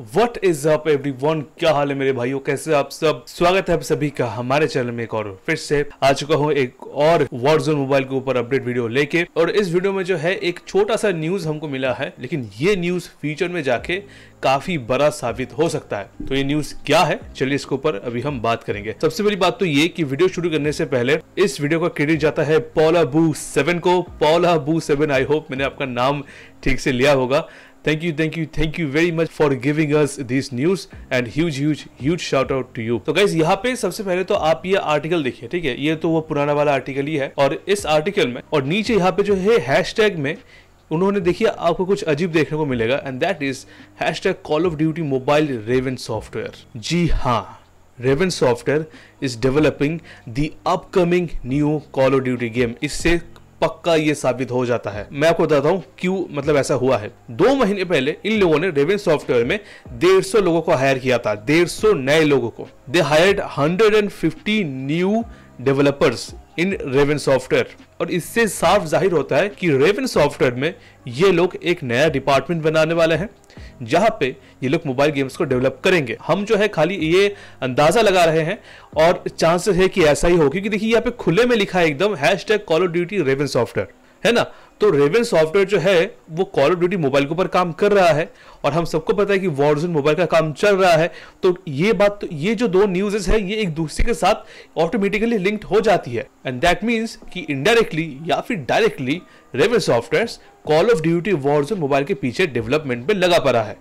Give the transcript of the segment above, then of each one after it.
What is up everyone क्या हाल है मेरे भाइयों कैसे आप सब स्वागत है आप सभी का हमारे चैनल में एक और फिर से आ चुका हूँ एक और वॉर जोन मोबाइल के ऊपर अपडेट वीडियो लेके और इस वीडियो में जो है एक छोटा सा न्यूज हमको मिला है लेकिन ये न्यूज फ्यूचर में जाके काफी बड़ा साबित हो सकता है तो ये न्यूज क्या है चलिए इसके ऊपर अभी हम बात करेंगे सबसे पहली बात तो ये कि वीडियो शुरू करने से पहले इस वीडियो का क्रेडिट जाता है पोला बू सेवन को पोला बू सेवन आई होप मैंने आपका नाम ठीक से लिया होगा Thank you, thank you, thank you very much for giving us this news and huge, huge, huge shout out to you. so guys यहाँ pe sabse pehle to aap ye article dekhiye theek hai ye to wo purana wala article hi hai aur is article mein aur niche यहाँ pe jo hai hashtag mein उन्होंने देखिए आपको कुछ अजीब देखने को मिलेगा and that is hashtag call of duty mobile Raven software जी हाँ Raven software is developing the upcoming new call of duty game इससे पक्का ये साबित हो जाता है मैं आपको बताता हूँ क्यों मतलब ऐसा हुआ है दो महीने पहले इन लोगों ने रेवेन सॉफ्टवेयर में डेढ़ सौ लोगों को हायर किया था डेढ़ सौ नए लोगों को they hired fifty new developers in Raven software और इससे साफ जाहिर होता है कि रेवन सॉफ्टवेयर में ये लोग एक नया डिपार्टमेंट बनाने वाले हैं जहाँ पे ये लोग मोबाइल गेम्स को डेवलप करेंगे हम जो है खाली ये अंदाज़ा लगा रहे हैं और चांसेस है कि ऐसा ही हो क्योंकि देखिए यहाँ पे खुले में लिखा है एकदम hashtag call of duty Raven software है ना तो रेवन सॉफ्टवेयर जो है वो कॉल ऑफ ड्यूटी मोबाइल के ऊपर काम कर रहा है और हम सबको पता है कि वॉर्जन मोबाइल का काम चल रहा है तो ये बात तो ये जो दो न्यूजेस है ये एक दूसरे के साथ ऑटोमेटिकली लिंक्ड हो जाती है एंड दैट मीन्स कि इनडायरेक्टली या फिर directly Raven software call of duty version mobile के पीछे डेवलपमेंट में लगा पड़ा है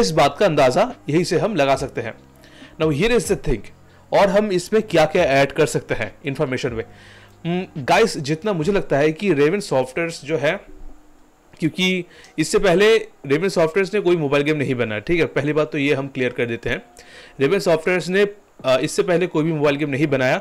इस बात का अंदाजा यही से हम लगा सकते हैं now here is the thing और हम इसमें क्या क्या ऐड कर सकते हैं इन्फॉर्मेशन में गाइस हम्म, जितना मुझे लगता है कि रेवन सॉफ्टवेयर्स जो है क्योंकि इससे पहले रेवन सॉफ्टवेयर्स ने कोई मोबाइल गेम नहीं बनाया ठीक है पहली बात तो ये हम क्लियर कर देते हैं रेवन सॉफ्टवेयर्स ने इससे पहले कोई भी मोबाइल गेम नहीं बनाया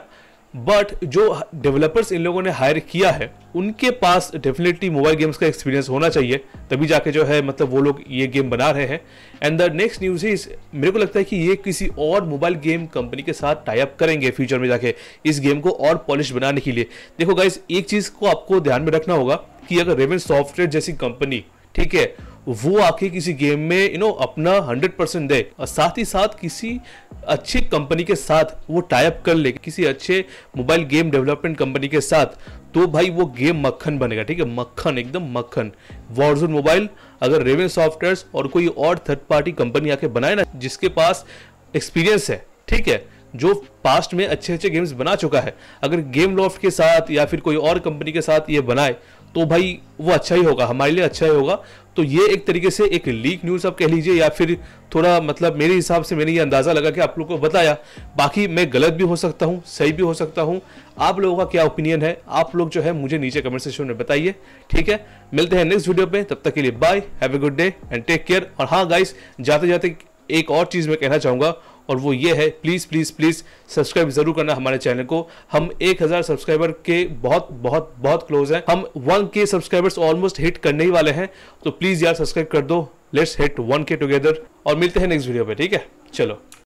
बट जो डेवलपर्स इन लोगों ने हायर किया है उनके पास डेफिनेटली मोबाइल गेम्स का एक्सपीरियंस होना चाहिए तभी जाके जो है मतलब वो लोग ये गेम बना रहे हैं and the next news is मेरे को लगता है कि ये किसी और मोबाइल गेम कंपनी के साथ टाइप करेंगे फ्यूचर में जाके इस गेम को और पॉलिश बनाने के लिए देखो गाइज एक चीज़ को आपको ध्यान में रखना होगा कि अगर रेवन सॉफ्टवेयर जैसी कंपनी ठीक है वो आके किसी गेम में यू नो अपना हंड्रेड परसेंट दे और साथ ही साथ किसी अच्छी कंपनी के साथ वो टाइप कर ले किसी अच्छे मोबाइल गेम डेवलपमेंट कंपनी के साथ तो भाई वो गेम मक्खन बनेगा ठीक है मक्खन एकदम मक्खन वॉर्जन मोबाइल अगर रेवे सॉफ्टवेयर और कोई और थर्ड पार्टी कंपनी आके बनाए ना जिसके पास एक्सपीरियंस है ठीक है जो पास्ट में अच्छे अच्छे गेम्स बना चुका है अगर गेम लॉफ्ट के साथ या फिर कोई और कंपनी के साथ ये बनाए तो भाई वो अच्छा ही होगा हमारे लिए अच्छा ही होगा तो ये एक तरीके से एक लीक न्यूज़ आप कह लीजिए या फिर थोड़ा मतलब मेरे हिसाब से मैंने ये अंदाज़ा लगा कि आप लोगों को बताया बाकी मैं गलत भी हो सकता हूँ सही भी हो सकता हूँ आप लोगों का क्या ओपिनियन है आप लोग जो है मुझे नीचे कमेंट सेक्शन में बताइए ठीक है मिलते हैं नेक्स्ट वीडियो में तब तक के लिए bye have a good day and take care और हाँ गाइस जाते जाते एक और चीज़ मैं कहना चाहूँगा और वो ये है प्लीज़ प्लीज़ प्लीज़ सब्सक्राइब जरूर करना हमारे चैनल को हम 1000 सब्सक्राइबर के बहुत बहुत बहुत क्लोज हैं हम 1k सब्सक्राइबर्स ऑलमोस्ट हिट करने ही वाले हैं तो प्लीज़ यार सब्सक्राइब कर दो लेट्स हिट 1k टुगेदर और मिलते हैं नेक्स्ट वीडियो पे ठीक है चलो